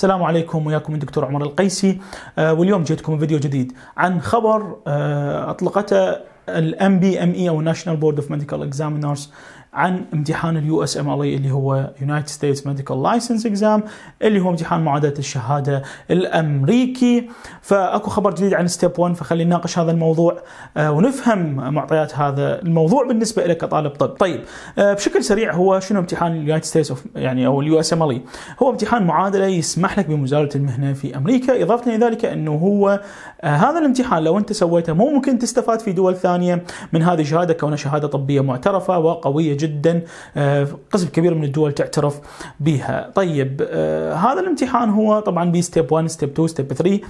السلام عليكم وياكم الدكتور عمر القيسي آه، واليوم جيتكم فيديو جديد عن خبر آه، اطلقته الام بي ام اي او ناشونال بورد اوف ميديكال اكزامينرز عن امتحان اليو اس ام ال اللي هو يونايتد ستيتس ميديكال لايسنس اكزام اللي هو امتحان معادله الشهاده الامريكي فاكو خبر جديد عن ستيب 1 فخلينا نناقش هذا الموضوع آه، ونفهم معطيات هذا الموضوع بالنسبه لك كطالب طب طيب آه، بشكل سريع هو شنو امتحان اليونايتد ستيتس يعني او اليو اس ام ال هو امتحان معادله يسمح لك بمزاوله المهنه في امريكا اضافه الى ذلك انه هو آه، هذا الامتحان لو انت سويته مو ممكن تستفاد في دول ثانيه من هذه الشهاده كونها شهاده طبيه معترفه وقويه جدا آه، قسم كبير من الدول تعترف بها طيب آه، هذا الامتحان هو طبعا ستيب 1 ستيب 2 ستيب 3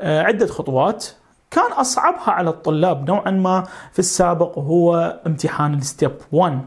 آه، عدة خطوات كان أصعبها على الطلاب نوعا ما في السابق هو امتحان الستيب 1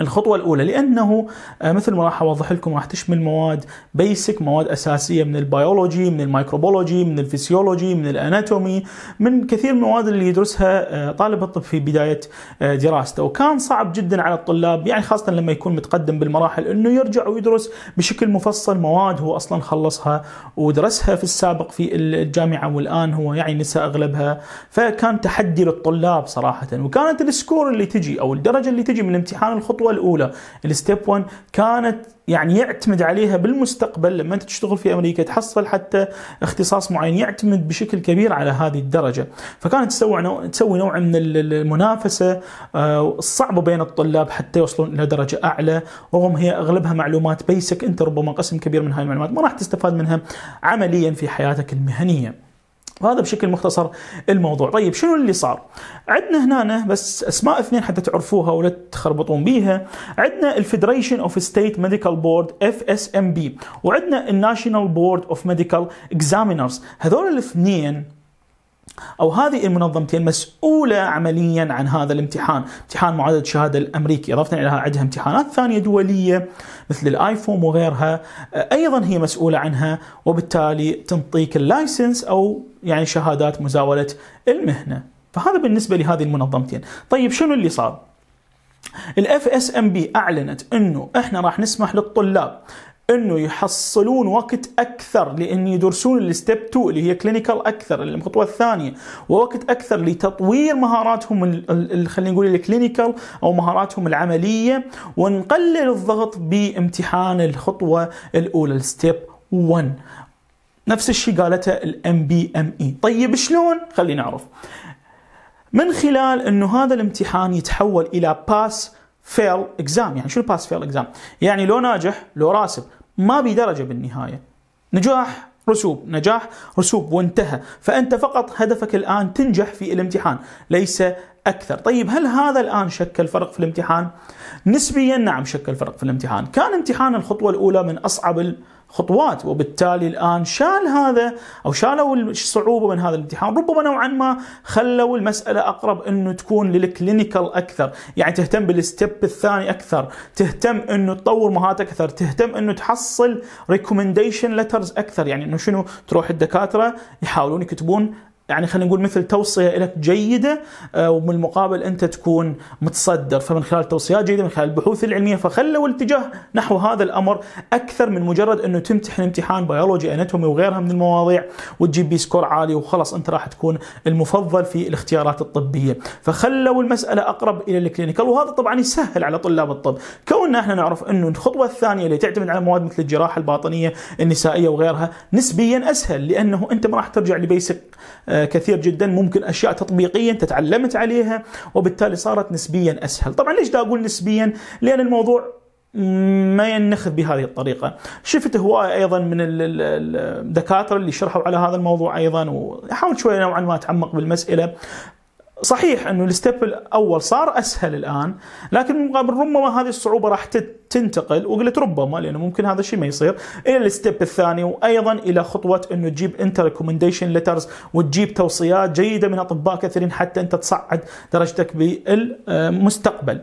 الخطوة الأولى لأنه آه، مثل ما راح أوضح لكم راح تشمل مواد بيسك مواد أساسية من البيولوجي من الميكروبولوجي من الفسيولوجي من الأناتومي من كثير من المواد اللي يدرسها آه، طالب الطب في بداية آه، دراسته وكان صعب جدا على الطلاب يعني خاصة لما يكون متقدم بالمراحل أنه يرجع ويدرس بشكل مفصل مواد هو أصلا خلصها ودرسها في السابق في الجامعة والآن هو يعني نسى أغلبها فكان تحدي للطلاب صراحة وكانت السكور اللي تجي أو الدرجة اللي تجي من امتحان الخطوة الخطوه الاولى الستيب 1 كانت يعني يعتمد عليها بالمستقبل لما انت تشتغل في امريكا تحصل حتى اختصاص معين يعتمد بشكل كبير على هذه الدرجه، فكانت تسوي نوع تسوي نوع من المنافسه الصعبه آه، بين الطلاب حتى يوصلون الى درجه اعلى، رغم هي اغلبها معلومات بيسك انت ربما قسم كبير من هاي المعلومات ما راح تستفاد منها عمليا في حياتك المهنيه. وهذا بشكل مختصر الموضوع طيب شنو اللي صار عندنا هنا بس اسماء اثنين حتى تعرفوها ولا تخربطون بيها عندنا الفيدريشن اوف ستيت ميديكال بورد اف اس ام بي وعندنا الناشونال بورد اوف ميديكال اكزامينرز هذول الاثنين أو هذه المنظمتين مسؤولة عمليا عن هذا الامتحان امتحان معادلة الشهادة الأمريكي إضافة إلى عندها امتحانات ثانية دولية مثل الآيفون وغيرها أيضا هي مسؤولة عنها وبالتالي تنطيك اللايسنس أو يعني شهادات مزاولة المهنة فهذا بالنسبة لهذه المنظمتين طيب شنو اللي صار؟ الاف اس ام بي اعلنت انه احنا راح نسمح للطلاب انه يحصلون وقت اكثر لان يدرسون الستيب 2 اللي هي كلينيكال اكثر الخطوه الثانيه ووقت اكثر لتطوير مهاراتهم خلينا نقول الكلينيكال او مهاراتهم العمليه ونقلل الضغط بامتحان الخطوه الاولى الستيب 1 نفس الشيء قالته الام بي ام اي طيب شلون خلينا نعرف من خلال انه هذا الامتحان يتحول الى باس فيل اكزام يعني شو الباس فيل اكزام يعني لو ناجح لو راسب ما بدرجة بالنهاية نجاح رسوب نجاح رسوب وانتهى فأنت فقط هدفك الآن تنجح في الامتحان ليس اكثر طيب هل هذا الان شكل فرق في الامتحان نسبيا نعم شكل فرق في الامتحان كان امتحان الخطوه الاولى من اصعب خطوات وبالتالي الان شال هذا او شالوا الصعوبه من هذا الامتحان ربما نوعا ما خلوا المساله اقرب انه تكون للكلينيكال اكثر يعني تهتم بالستيب الثاني اكثر تهتم انه تطور مهارات اكثر تهتم انه تحصل ريكومنديشن ليترز اكثر يعني انه شنو تروح الدكاتره يحاولون يكتبون يعني خلينا نقول مثل توصيه لك جيده آه، ومن المقابل انت تكون متصدر فمن خلال توصيات جيده من خلال البحوث العلميه فخلوا الاتجاه نحو هذا الامر اكثر من مجرد انه تمتحن امتحان بيولوجي اناتومي وغيرها من المواضيع وتجيب بي سكور عالي وخلاص انت راح تكون المفضل في الاختيارات الطبيه فخلوا المساله اقرب الى الكلينيكال وهذا طبعا يسهل على طلاب الطب ان احنا نعرف انه الخطوه الثانيه اللي تعتمد على مواد مثل الجراحه الباطنيه النسائيه وغيرها نسبيا اسهل لانه انت ما راح ترجع لبيسك آه، كثير جدا ممكن اشياء تطبيقيا تتعلمت عليها وبالتالي صارت نسبيا اسهل طبعا ليش دا اقول نسبيا لان الموضوع ما ينخذ بهذه الطريقة شفت هواية أيضا من الدكاترة اللي شرحوا على هذا الموضوع أيضا وحاولت شوية نوعا ما أتعمق بالمسألة صحيح انه الستيب الاول صار اسهل الان لكن مقابل ربما هذه الصعوبه راح تنتقل وقلت ربما لانه ممكن هذا الشيء ما يصير الى الستيب الثاني وايضا الى خطوه انه تجيب انت ريكومنديشن ليترز وتجيب توصيات جيده من اطباء كثيرين حتى انت تصعد درجتك بالمستقبل.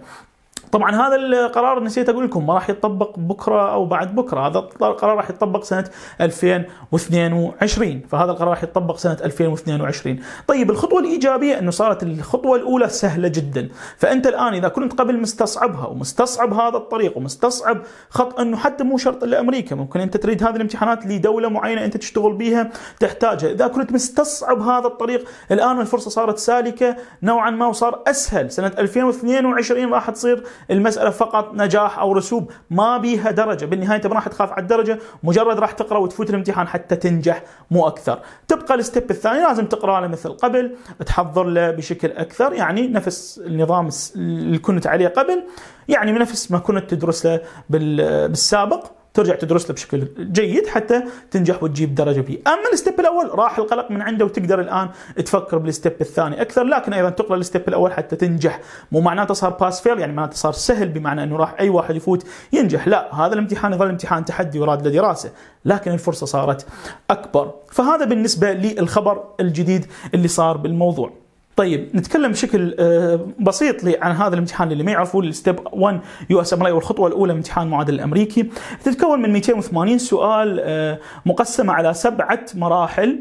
طبعا هذا القرار نسيت اقول لكم ما راح يطبق بكره او بعد بكره هذا القرار راح يطبق سنه 2022 فهذا القرار راح يطبق سنه 2022 طيب الخطوه الايجابيه انه صارت الخطوه الاولى سهله جدا فانت الان اذا كنت قبل مستصعبها ومستصعب هذا الطريق ومستصعب خط انه حتى مو شرط الا امريكا ممكن انت تريد هذه الامتحانات لدوله معينه انت تشتغل بها تحتاجها اذا كنت مستصعب هذا الطريق الان الفرصه صارت سالكه نوعا ما وصار اسهل سنه 2022 راح تصير المساله فقط نجاح او رسوب ما بيها درجه بالنهايه انت ما راح تخاف على الدرجه مجرد راح تقرا وتفوت الامتحان حتى تنجح مو اكثر تبقى الستيب الثاني لازم تقرا له مثل قبل تحضر له بشكل اكثر يعني نفس النظام اللي كنت عليه قبل يعني نفس ما كنت تدرسه بالسابق ترجع تدرس له بشكل جيد حتى تنجح وتجيب درجه فيه، اما الستيب الاول راح القلق من عنده وتقدر الان تفكر بالستيب الثاني اكثر لكن ايضا تقرا الستيب الاول حتى تنجح، مو معناته صار باس فيل يعني معناته صار سهل بمعنى انه راح اي واحد يفوت ينجح، لا هذا الامتحان يظل امتحان تحدي وراد له دراسه، لكن الفرصه صارت اكبر، فهذا بالنسبه للخبر الجديد اللي صار بالموضوع. طيب نتكلم بشكل آه، بسيط عن هذا الامتحان اللي ما يعرفوه الستيب 1 يو اس ام اي والخطوه الاولى امتحان المعادله الامريكي تتكون من 280 سؤال آه، مقسمه على سبعه مراحل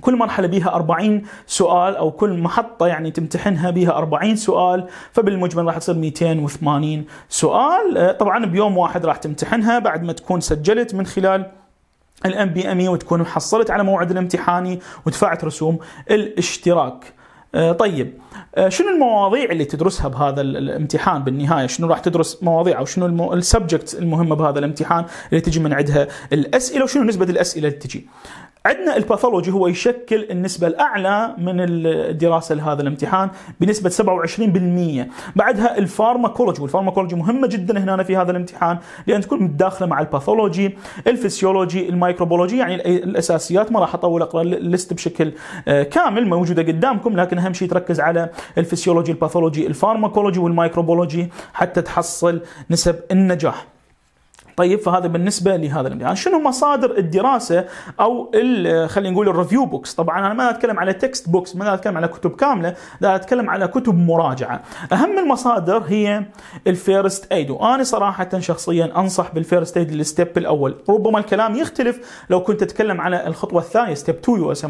كل مرحلة بيها 40 سؤال أو كل محطة يعني تمتحنها بيها 40 سؤال فبالمجمل راح تصير 280 سؤال آه، طبعا بيوم واحد راح تمتحنها بعد ما تكون سجلت من خلال الام بي ام وتكون حصلت على موعد الامتحاني ودفعت رسوم الاشتراك. آه، طيب آه، شنو المواضيع اللي تدرسها بهذا الامتحان بالنهايه شنو راح تدرس مواضيع او شنو المو... السبجكت المهمه بهذا الامتحان اللي تجي من عندها الاسئله وشنو نسبه الاسئله اللي تجي عندنا الباثولوجي هو يشكل النسبة الأعلى من الدراسة لهذا الامتحان بنسبة 27% بعدها الفارماكولوجي والفارماكولوجي مهمة جدا هنا في هذا الامتحان لأن تكون متداخلة مع الباثولوجي الفسيولوجي الميكروبولوجي يعني الأساسيات ما راح أطول أقرأ الليست بشكل آه، كامل موجودة قدامكم لكن أهم شيء تركز على الفسيولوجي الباثولوجي الفارماكولوجي والميكروبولوجي حتى تحصل نسب النجاح طيب فهذا بالنسبه لهذا الامتحان يعني شنو مصادر الدراسه او خلينا نقول الريفيو بوكس طبعا انا ما اتكلم على تكست بوكس ما اتكلم على كتب كامله لا اتكلم على كتب مراجعه اهم المصادر هي الفيرست ايد وانا صراحه شخصيا انصح بالفيرست ايد للستيب الاول ربما الكلام يختلف لو كنت اتكلم على الخطوه الثانيه ستيب 2 يو اس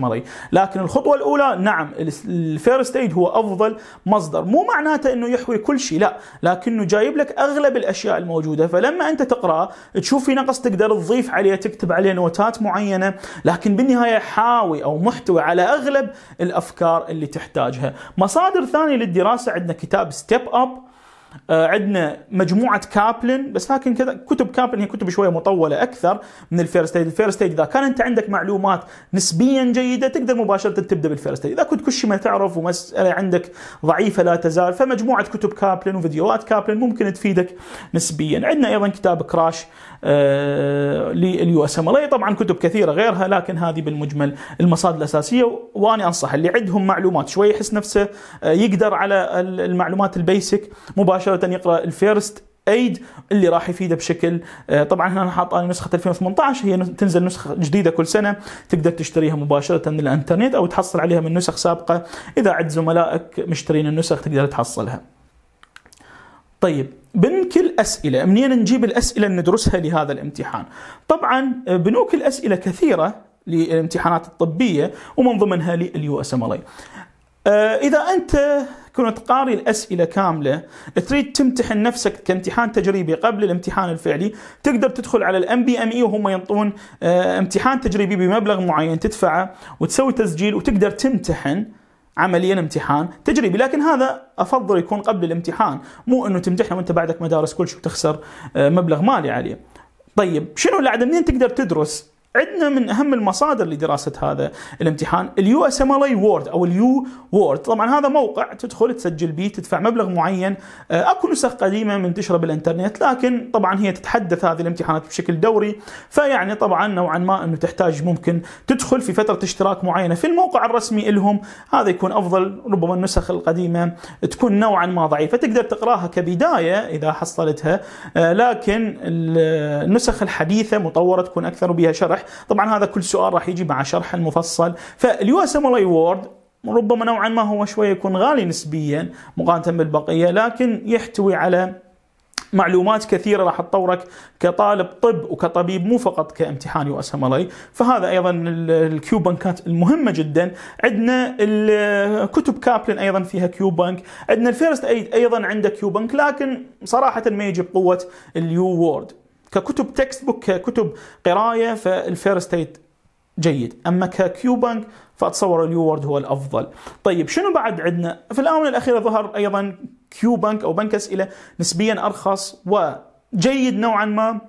لكن الخطوه الاولى نعم الفيرست ايد هو افضل مصدر مو معناته انه يحوي كل شيء لا لكنه جايب لك اغلب الاشياء الموجوده فلما انت تقرا تشوف في نقص تقدر تضيف عليه تكتب عليه نوتات معينه لكن بالنهايه حاوي او محتوي على اغلب الافكار اللي تحتاجها مصادر ثانيه للدراسه عندنا كتاب ستيب اب آه، عندنا مجموعه كابلن بس لكن كذا كتب كابلن هي كتب شويه مطوله اكثر من الفيرست ايد، الفيرست ايد اذا كان انت عندك معلومات نسبيا جيده تقدر مباشره تبدا بالفيرست ايد، اذا كنت كل شيء ما تعرف ومساله عندك ضعيفه لا تزال فمجموعه كتب كابلن وفيديوهات كابلن ممكن تفيدك نسبيا، عندنا ايضا كتاب كراش لليو اس ام طبعا كتب كثيره غيرها لكن هذه بالمجمل المصادر الاساسيه وانا انصح اللي عندهم معلومات شوية يحس نفسه آه، يقدر على المعلومات البيسك مباشره مباشره يقرا الفيرست ايد اللي راح يفيده بشكل آه، طبعا هنا انا حاط نسخه 2018 هي تنزل نسخه جديده كل سنه تقدر تشتريها مباشره من الانترنت او تحصل عليها من نسخ سابقه اذا عد زملائك مشترين النسخ تقدر تحصلها. طيب كل أسئلة منين نجيب الأسئلة ندرسها لهذا الامتحان طبعا آه، بنوك الأسئلة كثيرة للامتحانات الطبية ومن ضمنها لليو اس ام ال آه، اذا انت كنت تقاري الاسئله كامله تريد تمتحن نفسك كامتحان تجريبي قبل الامتحان الفعلي تقدر تدخل على الام بي ام اي وهم ينطون آه، امتحان تجريبي بمبلغ معين تدفعه وتسوي تسجيل وتقدر تمتحن عمليا امتحان تجريبي لكن هذا افضل يكون قبل الامتحان مو انه تمتحن وانت بعدك مدارس كل شيء وتخسر آه، مبلغ مالي عليه طيب شنو اللي منين تقدر تدرس عندنا من اهم المصادر لدراسه هذا الامتحان اليو اس ام ال اي وورد او اليو وورد طبعا هذا موقع تدخل تسجل به تدفع مبلغ معين آه، اكو نسخ قديمه منتشره بالانترنت لكن طبعا هي تتحدث هذه الامتحانات بشكل دوري فيعني طبعا نوعا ما انه تحتاج ممكن تدخل في فتره اشتراك معينه في الموقع الرسمي لهم هذا يكون افضل ربما النسخ القديمه تكون نوعا ما ضعيفه تقدر تقراها كبدايه اذا حصلتها آه، لكن النسخ الحديثه مطوره تكون اكثر بها شرح واضح طبعا هذا كل سؤال راح يجي مع شرح مفصل فاليو اس ام اي وورد ربما نوعا ما هو شوي يكون غالي نسبيا مقارنه بالبقيه لكن يحتوي على معلومات كثيرة راح تطورك كطالب طب وكطبيب مو فقط كامتحان يو اس فهذا ايضا الكيو بانكات المهمة جدا عندنا كتب كابلن ايضا فيها كيو بنك عندنا الفيرست ايد ايضا عنده كيو بنك لكن صراحة ما يجي بقوة اليو وورد ككتب تكست بوك ككتب قرايه فالفيرست ايد جيد اما ككيو بانك فاتصور اليوورد هو الافضل طيب شنو بعد عندنا في الاونه الاخيره ظهر ايضا كيو بانك او بنك اسئله نسبيا ارخص وجيد نوعا ما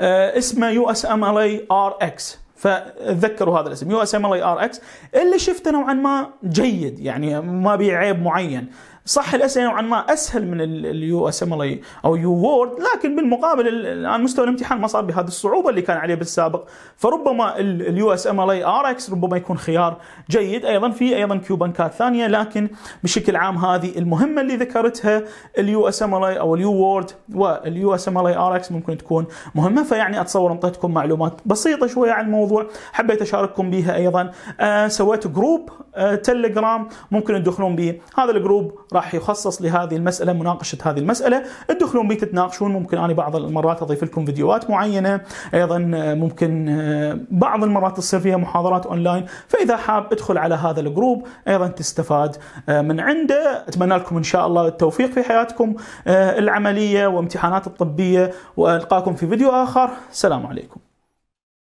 آه اسمه يو اس ام ال اي ار اكس فتذكروا هذا الاسم يو اس ام ال اي ار اكس اللي شفته نوعا ما جيد يعني ما بيعيب عيب معين صح الاسئله نوعا ما اسهل من اليو اس ام ال او يو وورد لكن بالمقابل الان مستوى الامتحان ما صار بهذه الصعوبه اللي كان عليه بالسابق فربما اليو اس ام ال ار اكس ربما يكون خيار جيد ايضا في ايضا كيو بنكات ثانيه لكن بشكل عام هذه المهمه اللي ذكرتها اليو اس ام ال او اليو وورد واليو اس ام ال ار اكس ممكن تكون مهمه فيعني اتصور انطيتكم معلومات بسيطه شويه عن الموضوع حبيت اشارككم بها ايضا آه سويت جروب آه تليجرام ممكن تدخلون به هذا الجروب راح يخصص لهذه المساله مناقشه هذه المساله ادخلون بي تتناقشون ممكن انا بعض المرات اضيف لكم فيديوهات معينه ايضا ممكن آه، بعض المرات تصير فيها محاضرات اونلاين فاذا حاب ادخل على هذا الجروب ايضا تستفاد آه، من عنده اتمنى لكم ان شاء الله التوفيق في حياتكم آه، العمليه وامتحانات الطبيه والقاكم في فيديو اخر سلام عليكم